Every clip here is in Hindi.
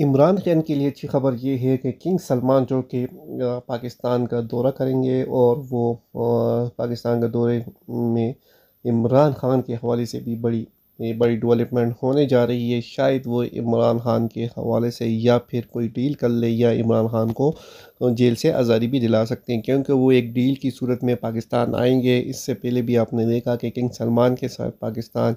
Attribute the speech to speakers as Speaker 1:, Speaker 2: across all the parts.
Speaker 1: इमरान खान के लिए अच्छी खबर ये है कि किंग सलमान जो कि पाकिस्तान का दौरा करेंगे और वो पाकिस्तान का दौरे में इमरान खान के हवाले से भी बड़ी ये बड़ी डेवलपमेंट होने जा रही है शायद वो इमरान खान के हवाले से या फिर कोई डील कर ले या इमरान खान को जेल से आज़ादी भी दिला सकते हैं क्योंकि वो एक डील की सूरत में पाकिस्तान आएंगे इससे पहले भी आपने देखा कि किंग सलमान के साथ पाकिस्तान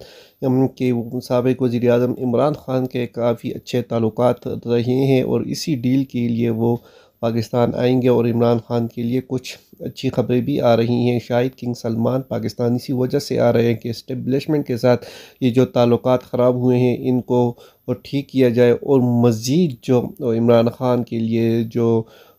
Speaker 1: के सबक वज़ी अजम इमरान खान के काफ़ी अच्छे ताल्लुक रहे हैं और इसी डील के लिए वो पाकिस्तान आएंगे और इमरान खान के लिए कुछ अच्छी खबरें भी आ रही हैं शायद किंग सलमान पाकिस्तान इसी वजह से आ रहे हैं कि इस्टबलिशमेंट के साथ ये जो ताल्लुक ख़राब हुए हैं इनको ठीक किया जाए और मज़ीद जो इमरान खान के लिए जो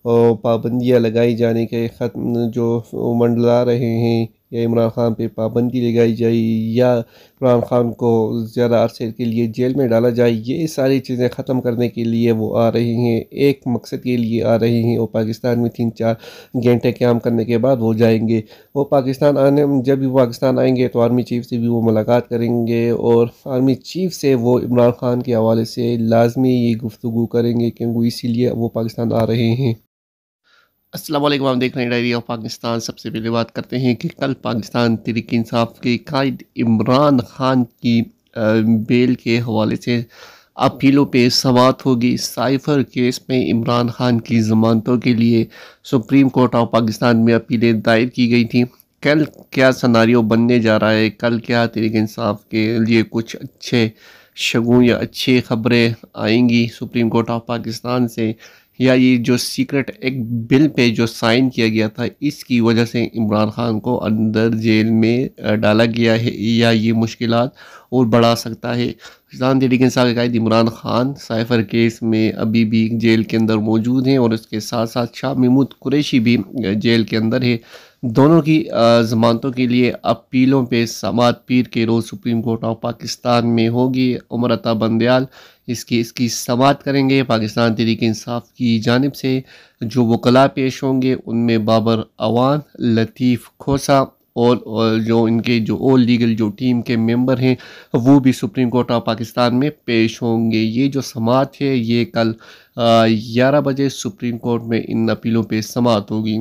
Speaker 1: पाबंदियाँ लगाई जाने के ख़त्म जो मंडला रहे हैं या इमरान खान पर पाबंदी लगाई जाए या इमरान खान को ज़्यादा अरसे के लिए जेल में डाला जाए ये सारी चीज़ें ख़त्म करने के लिए वो आ रही हैं एक मकसद के लिए आ रही हैं वो पाकिस्तान में तीन चार घंटे काम करने के बाद वो जाएंगे वो पाकिस्तान आने जब भी पाकिस्तान आएंगे तो आर्मी चीफ से भी वो मुलाकात करेंगे और आर्मी चीफ से वो इमरान खान के हवाले से लाजमी ये गुफ्तु करेंगे क्योंकि इसीलिए वो पाकिस्तान आ रहे हैं असलम आप देख रहे हैं डायरी ऑफ पाकिस्तान सबसे पहले बात करते हैं कि कल पाकिस्तान तरीक इंसाफ के कायद इमरान खान की बेल के हवाले से अपीलों पे समात होगी साइफर केस में इमरान खान की जमानतों के लिए सुप्रीम कोर्ट ऑफ पाकिस्तान में अपीलें दायर की गई थी कल क्या सनारियो बनने जा रहा है कल क्या तरीक इंसाफ के लिए कुछ अच्छे शगुन या अच्छी खबरें आएंगी सुप्रीम कोर्ट ऑफ पाकिस्तान से या ये जो सीक्रेट एक बिल पे जो साइन किया गया था इसकी वजह से इमरान खान को अंदर जेल में डाला गया है या ये मुश्किल और बढ़ा सकता है पाकिस्तान तहरीक इंसाफ के कायद इमरान खान साइफर केस में अभी भी जेल के अंदर मौजूद हैं और इसके साथ साथ शाह महमूद कुरैशी भी जेल के अंदर है दोनों की जमानतों के लिए अपीलों पे समात पीर के रोज़ सुप्रीम कोर्ट ऑफ पाकिस्तान में होगी उमरता बंदयाल इसकी इसकी समात करेंगे पाकिस्तान तहरीक इंसाफ की जानब से जो वकला पेश होंगे उनमें बाबर अवान लतीफ़ खोसा और, और जो इनके जो ओल लीगल जो टीम के मेंबर हैं वो भी सुप्रीम कोर्ट ऑफ पाकिस्तान में पेश होंगे ये जो समात है ये कल ग्यारह बजे सुप्रीम कोर्ट में इन अपीलों पे समात होगी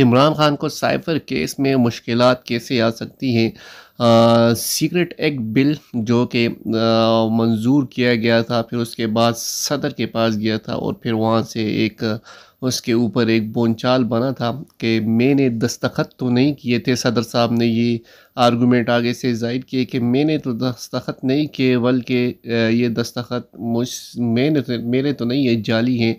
Speaker 1: इमरान खान को साइफर केस में मुश्किल कैसे आ सकती हैं सीक्रेट एक्ट बिल जो कि मंजूर किया गया था फिर उसके बाद सदर के पास गया था और फिर वहाँ से एक उसके ऊपर एक बोनचाल बना था कि मैंने दस्तखत तो नहीं किए थे सदर साहब ने ये आर्गूमेंट आगे से जाहिर किए कि मैंने तो दस्तखत नहीं किए बल्कि ये दस्तखत मुझ मैंने तो, मेरे तो नहीं ये जाली हैं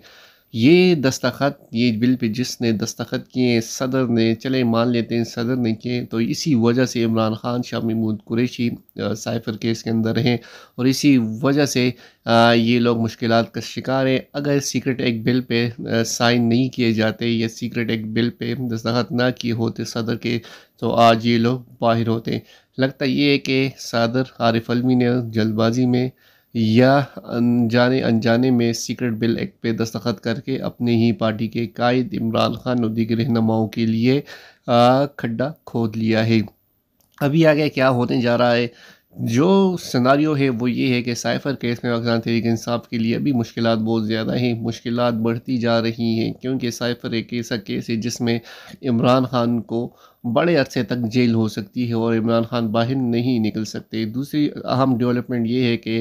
Speaker 1: ये दस्तखत ये बिल पे जिसने दस्तखत किए सदर ने चले मान लेते हैं सदर ने किए तो इसी वजह से इमरान खान शाह महमूद कुरेशी साइफर केस के अंदर हैं और इसी वजह से आ, ये लोग मुश्किल का शिकार हैं अगर सीक्रेट एक्ट बिल पे साइन नहीं किए जाते या सीक्रेट एक्ट बिल पे दस्तखत ना किए होते सदर के तो आज ये लोग बाहर होते लगता ये है कि सदर आरिफ अलमी ने जल्दबाजी में या अनजाने अनजाने में सीक्रेट बिल एक्ट पे दस्तखत करके अपने ही पार्टी के कायद इमरान खान और दीगर रहनुमाओं के लिए खड्डा खोद लिया है अभी आगे क्या होने जा रहा है जो सिनारियो है वो ये है कि साइफ़र केस में पाकिस्तान तहरीक इंसाफ के लिए अभी मुश्किल बहुत ज़्यादा हैं मुश्किल बढ़ती जा रही हैं क्योंकि साइफ़र एक ऐसा केस है जिसमें इमरान खान को बड़े अरसे तक जेल हो सकती है और इमरान खान बाहर नहीं निकल सकते दूसरी अहम डेवलपमेंट ये है कि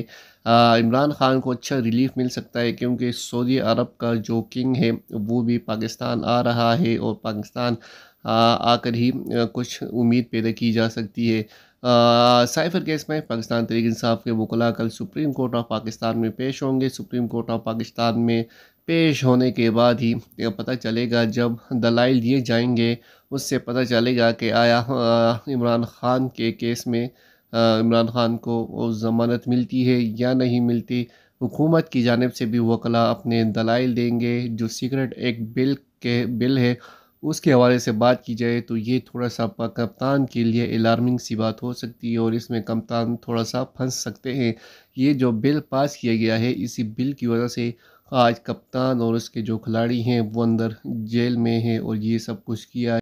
Speaker 1: इमरान खान को अच्छा रिलीफ मिल सकता है क्योंकि सऊदी अरब का जो किंग है वो भी पाकिस्तान आ रहा है और पाकिस्तान आकर ही कुछ उम्मीद पैदा की जा सकती है साइफर केस में पाकिस्तान तरीक इंसाफ के वकला कल सुप्रीम कोर्ट ऑफ पाकिस्तान में पेश होंगे सुप्रीम कोर्ट ऑफ पाकिस्तान में पेश होने के बाद ही पता चलेगा जब दलाइल दिए जाएंगे उससे पता चलेगा कि आया इमरान खान के केस में इमरान खान को ज़मानत मिलती है या नहीं मिलती हुकूमत की जानब से भी वकला अपने दलाइल देंगे जो सीक्रेट एक बिल के बिल है उसके हवाले से बात की जाए तो ये थोड़ा सा कप्तान के लिए अलार्मिंग सी बात हो सकती है और इसमें कप्तान थोड़ा सा फंस सकते हैं ये जो बिल पास किया गया है इसी बिल की वजह से आज कप्तान और उसके जो खिलाड़ी हैं वो अंदर जेल में हैं और ये सब कुछ किया